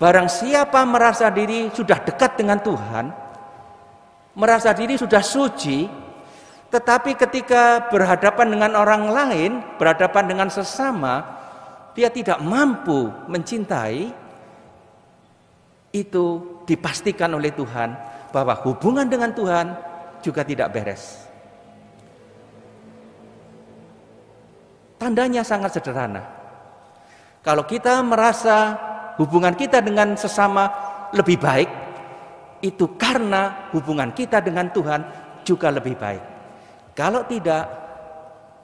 Barang siapa merasa diri sudah dekat dengan Tuhan, merasa diri sudah suci, tetapi ketika berhadapan dengan orang lain, berhadapan dengan sesama, dia tidak mampu mencintai, itu dipastikan oleh Tuhan bahwa hubungan dengan Tuhan juga tidak beres. Tandanya sangat sederhana. Kalau kita merasa hubungan kita dengan sesama lebih baik, itu karena hubungan kita dengan Tuhan juga lebih baik. Kalau tidak,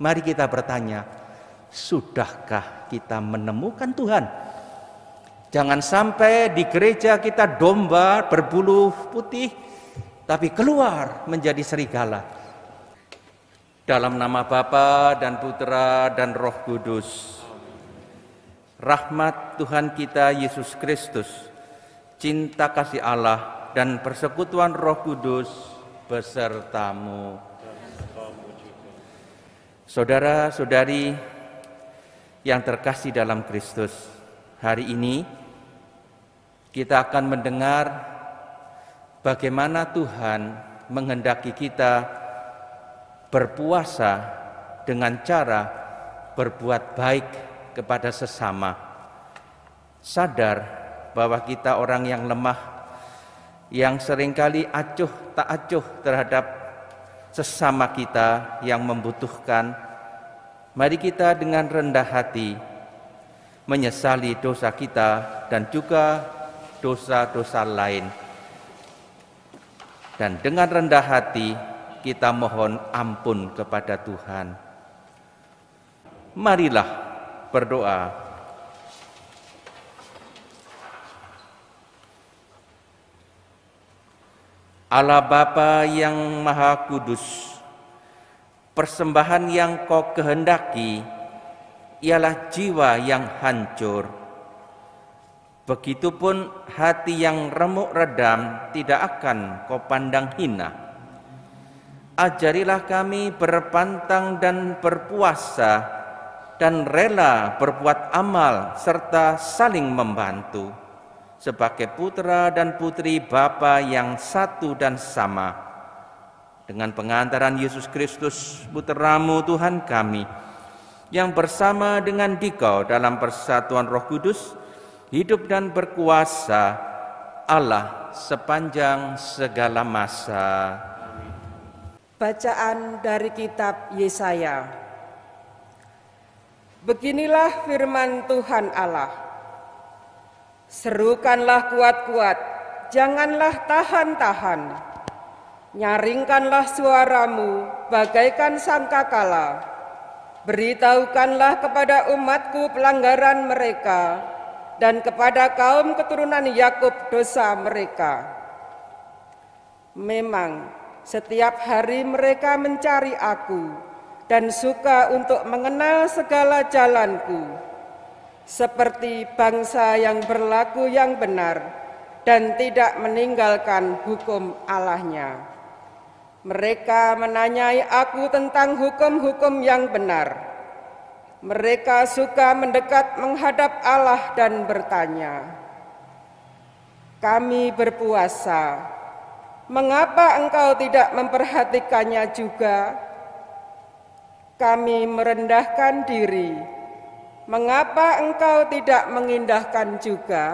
mari kita bertanya, sudahkah kita menemukan Tuhan? Jangan sampai di gereja kita domba berbulu putih, tapi keluar menjadi serigala. Dalam nama Bapa dan Putra dan Roh Kudus rahmat Tuhan kita Yesus Kristus, cinta kasih Allah, dan persekutuan Roh Kudus besertamu. Saudara-saudari yang terkasih dalam Kristus, hari ini kita akan mendengar bagaimana Tuhan menghendaki kita berpuasa dengan cara berbuat baik kepada sesama. Sadar bahwa kita orang yang lemah, yang seringkali acuh tak acuh terhadap sesama kita yang membutuhkan. Mari kita dengan rendah hati menyesali dosa kita dan juga dosa-dosa lain. Dan dengan rendah hati kita mohon ampun kepada Tuhan. Marilah berdoa. Allah Bapa yang Maha Kudus, persembahan yang kau kehendaki ialah jiwa yang hancur. Begitupun hati yang remuk redam tidak akan kau pandang hina. Ajarilah kami berpantang dan berpuasa dan rela berbuat amal serta saling membantu sebagai putra dan putri Bapa yang satu dan sama. Dengan pengantaran Yesus Kristus, Puteramu Tuhan kami, yang bersama dengan Dikau dalam persatuan Roh Kudus, hidup dan berkuasa Allah sepanjang segala masa. Bacaan dari kitab Yesaya. Beginilah firman Tuhan Allah. Serukanlah kuat-kuat, janganlah tahan-tahan. Nyaringkanlah suaramu bagaikan sangkakala. Beritahukanlah kepada umatku pelanggaran mereka dan kepada kaum keturunan Yakub dosa mereka. Memang setiap hari mereka mencari aku, dan suka untuk mengenal segala jalanku, seperti bangsa yang berlaku yang benar dan tidak meninggalkan hukum Allahnya. Mereka menanyai aku tentang hukum-hukum yang benar. Mereka suka mendekat menghadap Allah dan bertanya, "Kami berpuasa, mengapa engkau tidak memperhatikannya juga?" kami merendahkan diri. Mengapa engkau tidak mengindahkan juga?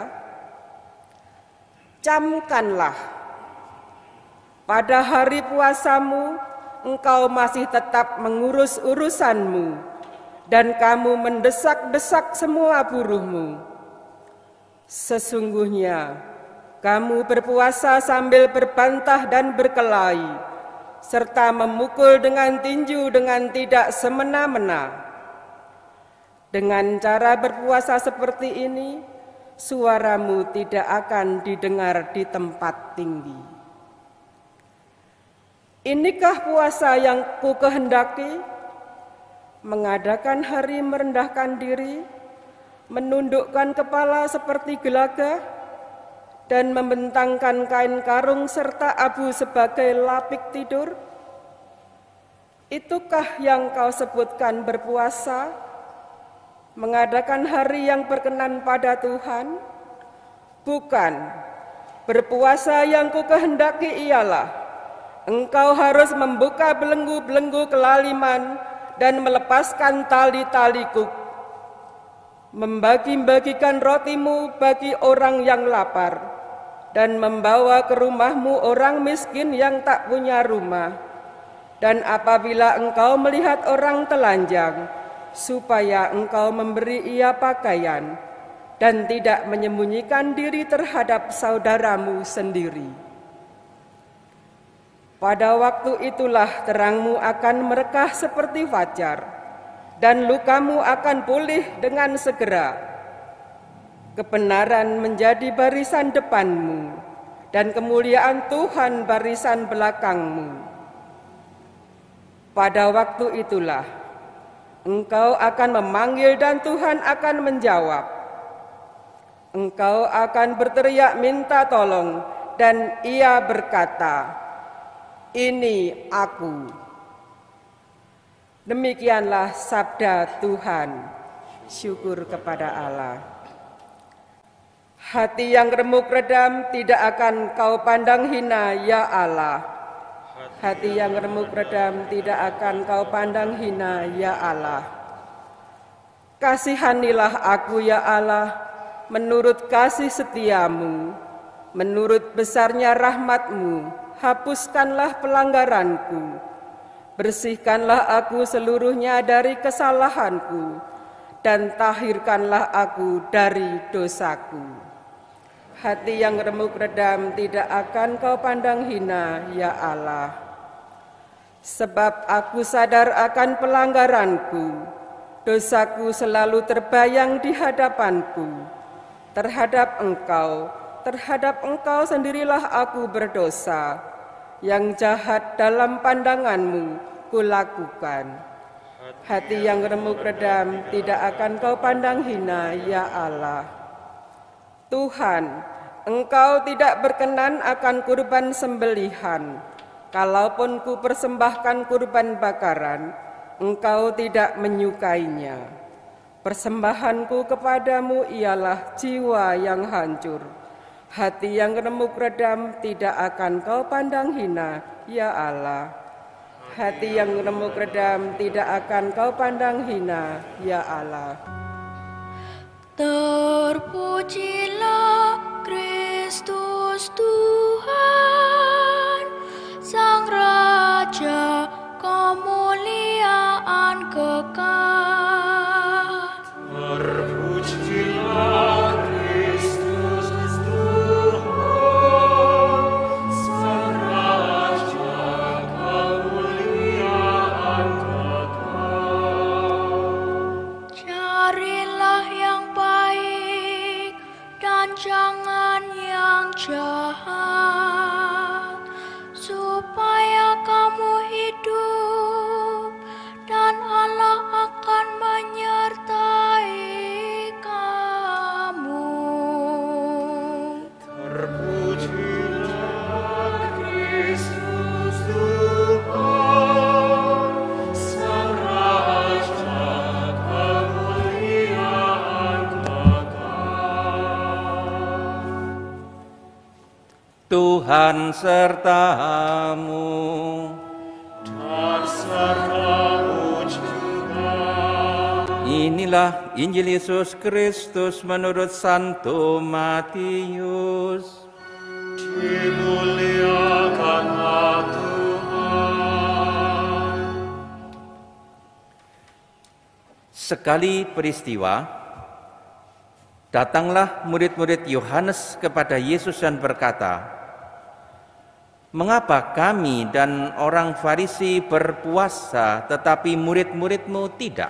Camkanlah, pada hari puasamu engkau masih tetap mengurus urusanmu, dan kamu mendesak-desak semua buruhmu. Sesungguhnya kamu berpuasa sambil berbantah dan berkelahi serta memukul dengan tinju dengan tidak semena-mena. Dengan cara berpuasa seperti ini, suaramu tidak akan didengar di tempat tinggi. Inikah puasa yang ku kehendaki? Mengadakan hari merendahkan diri, menundukkan kepala seperti gelagah, dan membentangkan kain karung serta abu sebagai lapik tidur? Itukah yang kau sebutkan berpuasa, mengadakan hari yang berkenan pada Tuhan? Bukan, berpuasa yang ku kehendaki ialah engkau harus membuka belenggu-belenggu kelaliman dan melepaskan tali-tali kuk, membagi-bagikan rotimu bagi orang yang lapar, dan membawa ke rumahmu orang miskin yang tak punya rumah. Dan apabila engkau melihat orang telanjang, supaya engkau memberi ia pakaian dan tidak menyembunyikan diri terhadap saudaramu sendiri. Pada waktu itulah terangmu akan merekah seperti fajar, dan lukamu akan pulih dengan segera Kebenaran menjadi barisan depanmu, dan kemuliaan Tuhan barisan belakangmu. Pada waktu itulah engkau akan memanggil, dan Tuhan akan menjawab. Engkau akan berteriak minta tolong, dan Ia berkata, "Ini Aku." Demikianlah sabda Tuhan. Syukur kepada Allah. Hati yang remuk redam tidak akan kau pandang hina, ya Allah. Hati yang remuk redam tidak akan kau pandang hina, ya Allah. Kasihanilah aku, ya Allah, menurut kasih setiamu, menurut besarnya rahmatmu, hapuskanlah pelanggaranku, bersihkanlah aku seluruhnya dari kesalahanku, dan tahirkanlah aku dari dosaku hati yang remuk redam tidak akan kau pandang hina, ya Allah. Sebab aku sadar akan pelanggaranku, dosaku selalu terbayang di hadapanku. Terhadap engkau, terhadap engkau sendirilah aku berdosa, yang jahat dalam pandanganmu kulakukan. Hati yang remuk redam tidak akan kau pandang hina, ya Allah. Tuhan, Engkau tidak berkenan akan kurban sembelihan. Kalaupun ku persembahkan kurban bakaran, Engkau tidak menyukainya. Persembahanku kepadamu ialah jiwa yang hancur. Hati yang remuk redam tidak akan kau pandang hina, ya Allah. Hati yang remuk redam tidak akan kau pandang hina, ya Allah. Terpujilah Kristus Tuhan, Sang Raja kemuliaan kekal. Tuhan sertamu dan sertamu juga. Inilah Injil Yesus Kristus menurut Santo Matius. Dimuliakanlah Tuhan. Sekali peristiwa, Datanglah murid-murid Yohanes kepada Yesus dan berkata, Mengapa kami dan orang Farisi berpuasa tetapi murid-muridmu tidak?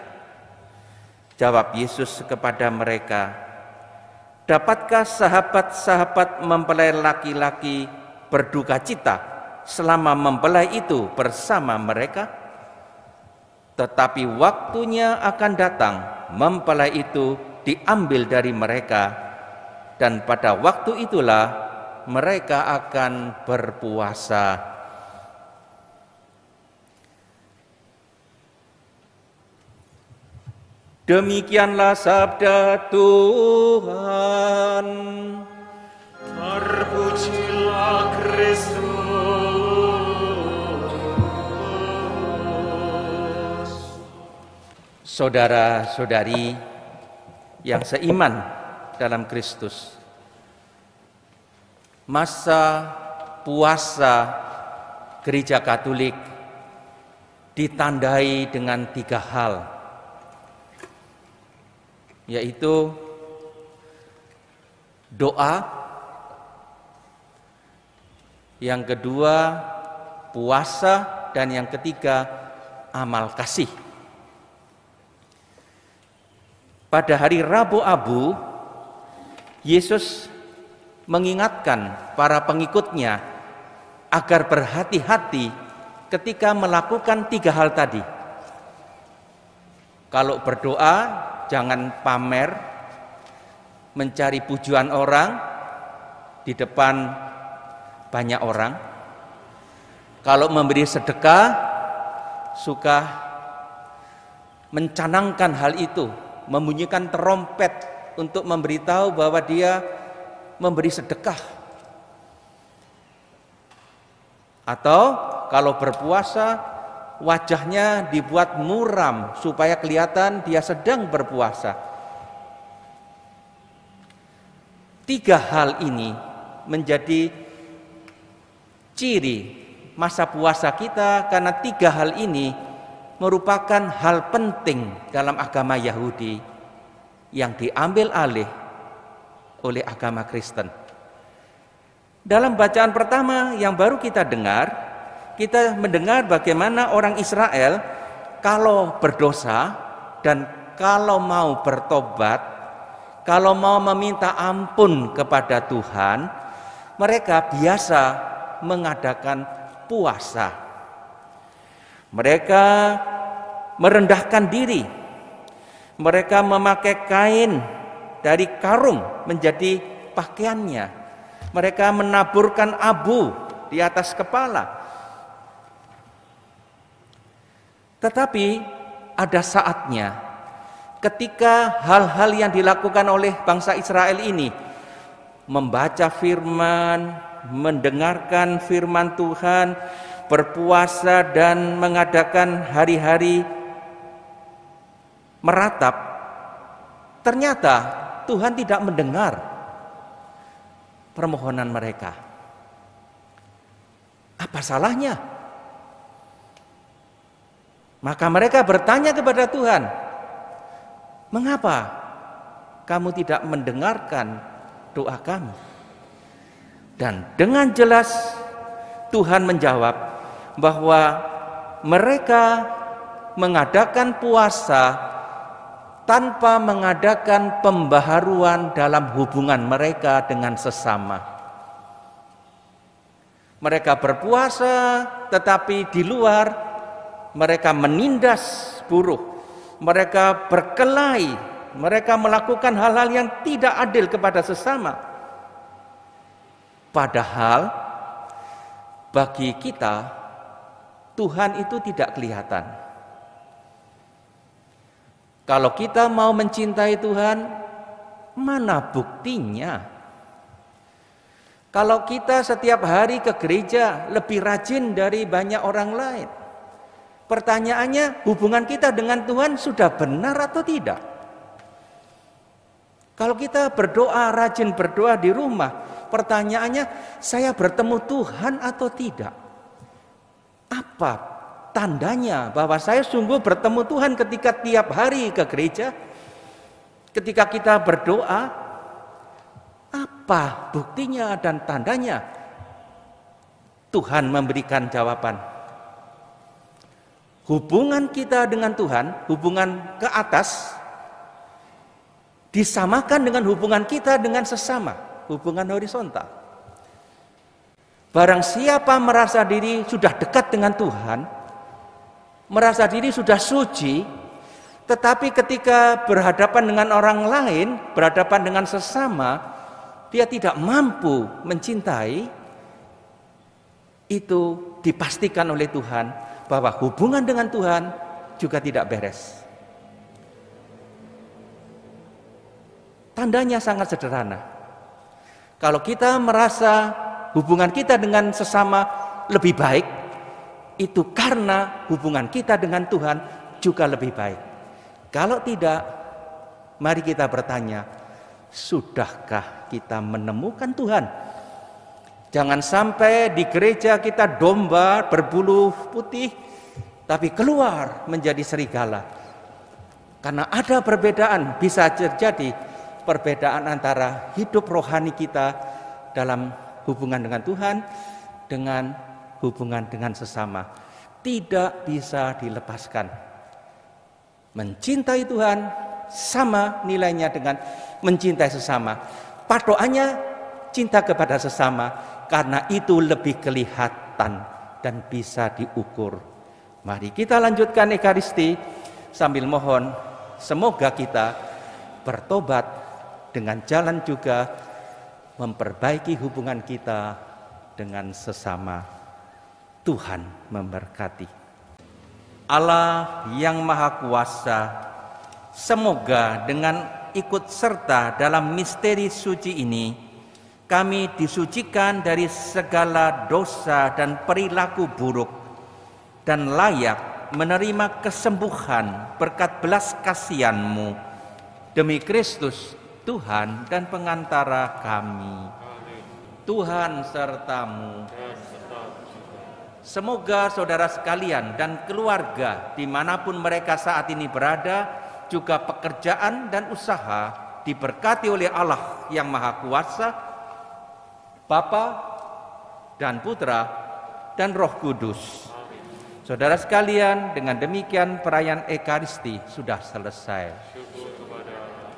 Jawab Yesus kepada mereka, Dapatkah sahabat-sahabat mempelai laki-laki berduka cita selama mempelai itu bersama mereka? Tetapi waktunya akan datang, mempelai itu diambil dari mereka, dan pada waktu itulah mereka akan berpuasa. Demikianlah sabda Tuhan. Terpujilah Kristus. Saudara-saudari yang seiman dalam Kristus, masa puasa gereja Katolik ditandai dengan tiga hal, yaitu doa, yang kedua puasa, dan yang ketiga amal kasih. Pada hari Rabu Abu, Yesus mengingatkan para pengikutnya agar berhati-hati ketika melakukan tiga hal tadi. Kalau berdoa, jangan pamer, mencari pujian orang di depan banyak orang. Kalau memberi sedekah, suka mencanangkan hal itu, membunyikan terompet untuk memberitahu bahwa dia memberi sedekah. Atau kalau berpuasa wajahnya dibuat muram supaya kelihatan dia sedang berpuasa. Tiga hal ini menjadi ciri masa puasa kita karena tiga hal ini merupakan hal penting dalam agama Yahudi yang diambil alih oleh agama Kristen. Dalam bacaan pertama yang baru kita dengar, kita mendengar bagaimana orang Israel kalau berdosa dan kalau mau bertobat, kalau mau meminta ampun kepada Tuhan, mereka biasa mengadakan puasa. Mereka merendahkan diri. Mereka memakai kain dari karung menjadi pakaiannya. Mereka menaburkan abu di atas kepala. Tetapi ada saatnya ketika hal-hal yang dilakukan oleh bangsa Israel ini membaca firman, mendengarkan firman Tuhan, berpuasa dan mengadakan hari-hari meratap, ternyata Tuhan tidak mendengar permohonan mereka. Apa salahnya? Maka mereka bertanya kepada Tuhan, "Mengapa kamu tidak mendengarkan doa kami?" Dan dengan jelas Tuhan menjawab bahwa mereka mengadakan puasa tanpa mengadakan pembaharuan dalam hubungan mereka dengan sesama. Mereka berpuasa, tetapi di luar mereka menindas buruh, mereka berkelahi, mereka melakukan hal-hal yang tidak adil kepada sesama. Padahal bagi kita Tuhan itu tidak kelihatan. Kalau kita mau mencintai Tuhan, mana buktinya? Kalau kita setiap hari ke gereja lebih rajin dari banyak orang lain. Pertanyaannya, hubungan kita dengan Tuhan sudah benar atau tidak? Kalau kita berdoa, rajin berdoa di rumah, pertanyaannya, saya bertemu Tuhan atau tidak? Apa tandanya bahwa saya sungguh bertemu Tuhan ketika tiap hari ke gereja, ketika kita berdoa, apa buktinya dan tandanya? Tuhan memberikan jawaban. Hubungan kita dengan Tuhan, hubungan ke atas, disamakan dengan hubungan kita dengan sesama, hubungan horizontal. Barang siapa merasa diri sudah dekat dengan Tuhan, merasa diri sudah suci, tetapi ketika berhadapan dengan orang lain, berhadapan dengan sesama, dia tidak mampu mencintai, itu dipastikan oleh Tuhan bahwa hubungan dengan Tuhan juga tidak beres. Tandanya sangat sederhana. Kalau kita merasa hubungan kita dengan sesama lebih baik, itu karena hubungan kita dengan Tuhan juga lebih baik. Kalau tidak, mari kita bertanya, sudahkah kita menemukan Tuhan? Jangan sampai di gereja kita domba berbulu putih, tapi keluar menjadi serigala. Karena ada perbedaan, bisa terjadi perbedaan antara hidup rohani kita dalam hubungan dengan Tuhan dengan hubungan dengan sesama tidak bisa dilepaskan. Mencintai Tuhan sama nilainya dengan mencintai sesama. Patokannya cinta kepada sesama karena itu lebih kelihatan dan bisa diukur. Mari kita lanjutkan ekaristi sambil mohon semoga kita bertobat dengan jalan juga memperbaiki hubungan kita dengan sesama. Tuhan memberkati. Allah yang Maha Kuasa, semoga dengan ikut serta dalam misteri suci ini, kami disucikan dari segala dosa dan perilaku buruk, dan layak menerima kesembuhan berkat belas kasihanmu. Demi Kristus, Tuhan dan pengantara kami. Tuhan sertamu. Semoga saudara sekalian dan keluarga dimanapun mereka saat ini berada, juga pekerjaan dan usaha diberkati oleh Allah yang Maha Kuasa, Bapa dan Putra dan Roh Kudus. Saudara sekalian, dengan demikian perayaan Ekaristi sudah selesai.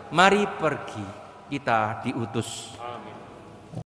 Mari pergi, kita diutus.